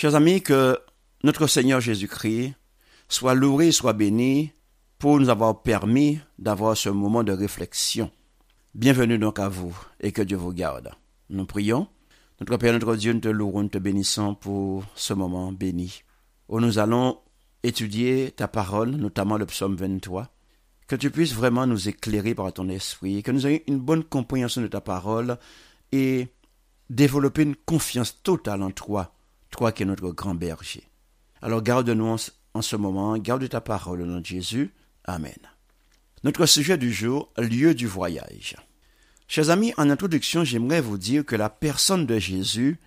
Chers amis, que notre Seigneur Jésus-Christ soit loué, soit béni pour nous avoir permis d'avoir ce moment de réflexion. Bienvenue donc à vous et que Dieu vous garde. Nous prions. Notre Père, notre Dieu, nous te louons, nous te bénissons pour ce moment béni où nous allons étudier ta parole, notamment le psaume 23. Que tu puisses vraiment nous éclairer par ton esprit, que nous ayons une bonne compréhension de ta parole et développer une confiance totale en toi toi qui es notre grand berger. Alors garde-nous en ce moment, garde ta parole au nom de Jésus. Amen. Notre sujet du jour, lieu du voyage. Chers amis, en introduction, j'aimerais vous dire que la personne de Jésus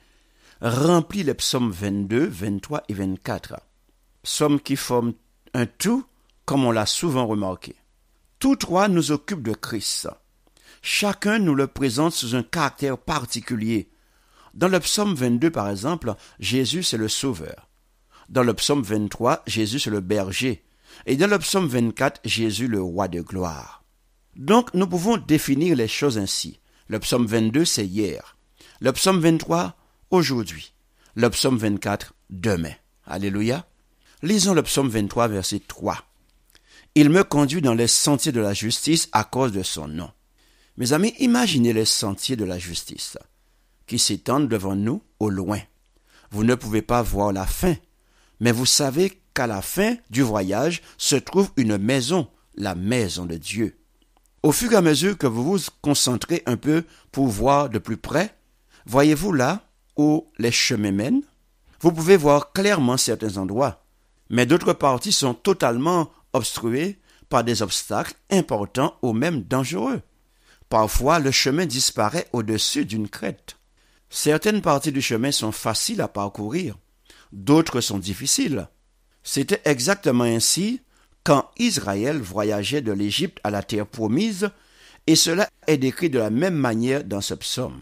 remplit les psaumes 22, 23 et 24, psaumes qui forment un tout, comme on l'a souvent remarqué. Tous trois nous occupent de Christ. Chacun nous le présente sous un caractère particulier, dans le psaume 22, par exemple, Jésus c'est le sauveur. Dans le psaume 23, Jésus c'est le berger. Et dans le psaume 24, Jésus le roi de gloire. Donc nous pouvons définir les choses ainsi. Le psaume 22, c'est hier. Le psaume 23, aujourd'hui. Le psaume 24, demain. Alléluia. Lisons le psaume 23, verset 3. Il me conduit dans les sentiers de la justice à cause de son nom. Mes amis, imaginez les sentiers de la justice qui s'étendent devant nous au loin. Vous ne pouvez pas voir la fin, mais vous savez qu'à la fin du voyage se trouve une maison, la maison de Dieu. Au fur et à mesure que vous vous concentrez un peu pour voir de plus près, voyez-vous là où les chemins mènent Vous pouvez voir clairement certains endroits, mais d'autres parties sont totalement obstruées par des obstacles importants ou même dangereux. Parfois, le chemin disparaît au-dessus d'une crête. Certaines parties du chemin sont faciles à parcourir, d'autres sont difficiles. C'était exactement ainsi quand Israël voyageait de l'Égypte à la terre promise, et cela est décrit de la même manière dans ce psaume.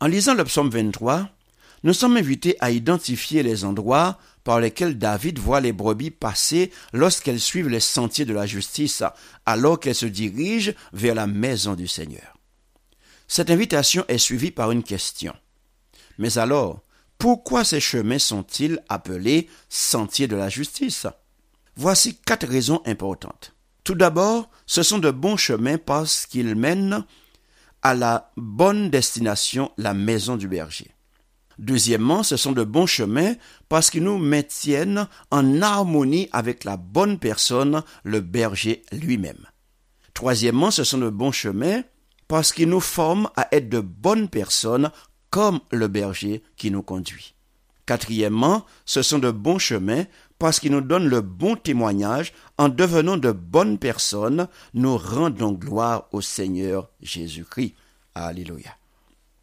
En lisant le psaume 23, nous sommes invités à identifier les endroits par lesquels David voit les brebis passer lorsqu'elles suivent les sentiers de la justice, alors qu'elles se dirigent vers la maison du Seigneur. Cette invitation est suivie par une question. Mais alors, pourquoi ces chemins sont-ils appelés sentiers de la justice Voici quatre raisons importantes. Tout d'abord, ce sont de bons chemins parce qu'ils mènent à la bonne destination, la maison du berger. Deuxièmement, ce sont de bons chemins parce qu'ils nous maintiennent en harmonie avec la bonne personne, le berger lui-même. Troisièmement, ce sont de bons chemins parce qu'il nous forme à être de bonnes personnes comme le berger qui nous conduit. Quatrièmement, ce sont de bons chemins parce qu'ils nous donnent le bon témoignage. En devenant de bonnes personnes, nous rendons gloire au Seigneur Jésus-Christ. Alléluia.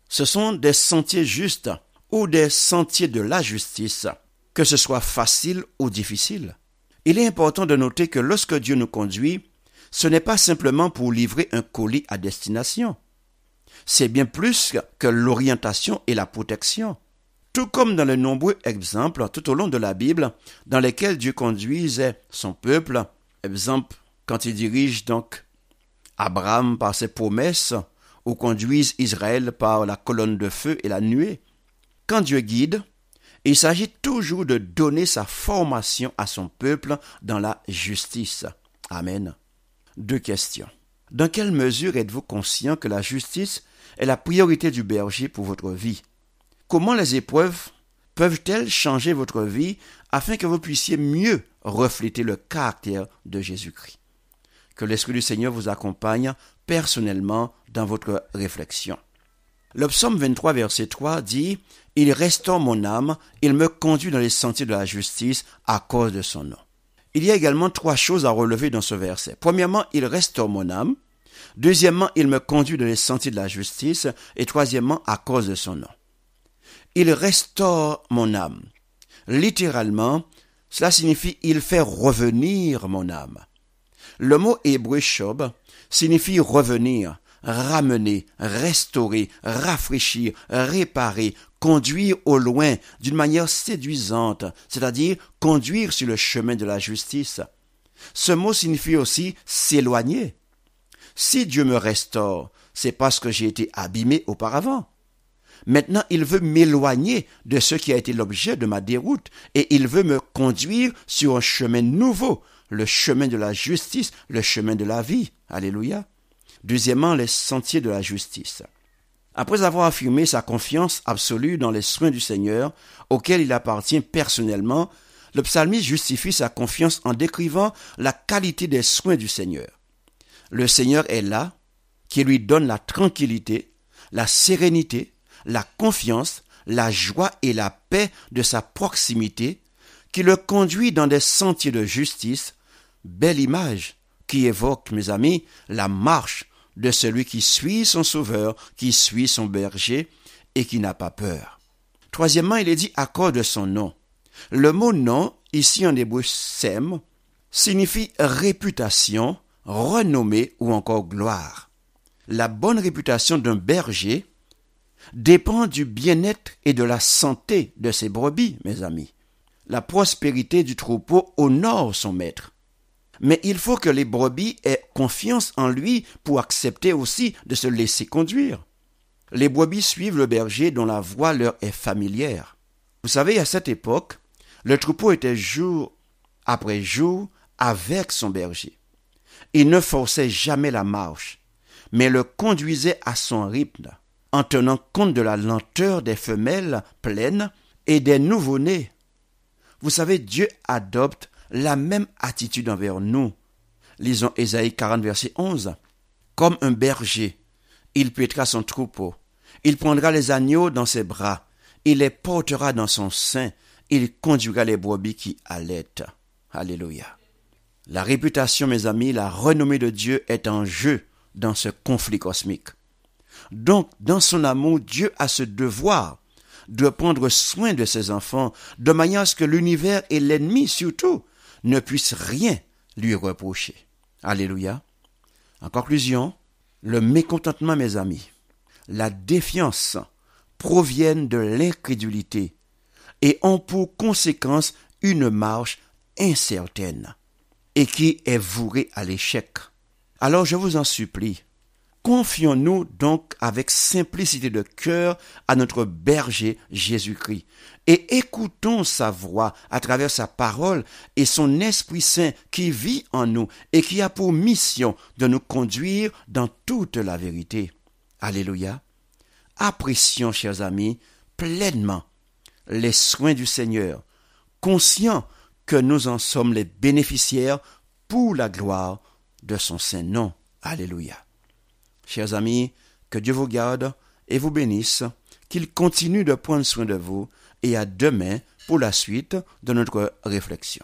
Ce sont des sentiers justes ou des sentiers de la justice, que ce soit facile ou difficile. Il est important de noter que lorsque Dieu nous conduit, ce n'est pas simplement pour livrer un colis à destination. C'est bien plus que l'orientation et la protection. Tout comme dans les nombreux exemples tout au long de la Bible dans lesquels Dieu conduisait son peuple, exemple quand il dirige donc Abraham par ses promesses, ou conduise Israël par la colonne de feu et la nuée. Quand Dieu guide, il s'agit toujours de donner sa formation à son peuple dans la justice. Amen deux questions. Dans quelle mesure êtes-vous conscient que la justice est la priorité du berger pour votre vie Comment les épreuves peuvent-elles changer votre vie afin que vous puissiez mieux refléter le caractère de Jésus-Christ Que l'Esprit du Seigneur vous accompagne personnellement dans votre réflexion. Le psaume 23, verset 3 dit Il restaure mon âme, il me conduit dans les sentiers de la justice à cause de son nom. Il y a également trois choses à relever dans ce verset. Premièrement, il restaure mon âme. Deuxièmement, il me conduit dans les sentiers de la justice. Et troisièmement, à cause de son nom. Il restaure mon âme. Littéralement, cela signifie il fait revenir mon âme. Le mot hébreu shob signifie revenir, ramener, restaurer, rafraîchir, réparer, conduire au loin d'une manière séduisante, c'est-à-dire conduire sur le chemin de la justice. Ce mot signifie aussi s'éloigner. Si Dieu me restaure, c'est parce que j'ai été abîmé auparavant. Maintenant, il veut m'éloigner de ce qui a été l'objet de ma déroute, et il veut me conduire sur un chemin nouveau, le chemin de la justice, le chemin de la vie. Alléluia. Deuxièmement, les sentiers de la justice. Après avoir affirmé sa confiance absolue dans les soins du Seigneur, auxquels il appartient personnellement, le psalmiste justifie sa confiance en décrivant la qualité des soins du Seigneur. Le Seigneur est là, qui lui donne la tranquillité, la sérénité, la confiance, la joie et la paix de sa proximité, qui le conduit dans des sentiers de justice, belle image qui évoque, mes amis, la marche de celui qui suit son sauveur, qui suit son berger et qui n'a pas peur. Troisièmement, il est dit accorde de son nom. Le mot nom, ici en hébreu sem, signifie réputation, renommée ou encore gloire. La bonne réputation d'un berger dépend du bien-être et de la santé de ses brebis, mes amis. La prospérité du troupeau honore son maître. Mais il faut que les brebis aient confiance en lui pour accepter aussi de se laisser conduire. Les brebis suivent le berger dont la voie leur est familière. Vous savez, à cette époque, le troupeau était jour après jour avec son berger. Il ne forçait jamais la marche, mais le conduisait à son rythme, en tenant compte de la lenteur des femelles pleines et des nouveau-nés. Vous savez, Dieu adopte la même attitude envers nous. Lisons Ésaïe 40, verset 11. Comme un berger, il pètera son troupeau, il prendra les agneaux dans ses bras, il les portera dans son sein, il conduira les brebis qui allaitent. Alléluia. La réputation, mes amis, la renommée de Dieu est en jeu dans ce conflit cosmique. Donc, dans son amour, Dieu a ce devoir de prendre soin de ses enfants de manière à ce que l'univers est l'ennemi surtout ne puisse rien lui reprocher. Alléluia. En conclusion, le mécontentement, mes amis, la défiance proviennent de l'incrédulité et ont pour conséquence une marche incertaine et qui est vouée à l'échec. Alors je vous en supplie, Confions-nous donc avec simplicité de cœur à notre berger Jésus-Christ et écoutons sa voix à travers sa parole et son Esprit Saint qui vit en nous et qui a pour mission de nous conduire dans toute la vérité. Alléluia. Apprécions, chers amis, pleinement les soins du Seigneur, conscients que nous en sommes les bénéficiaires pour la gloire de son Saint-Nom. Alléluia. Chers amis, que Dieu vous garde et vous bénisse, qu'il continue de prendre soin de vous, et à demain pour la suite de notre réflexion.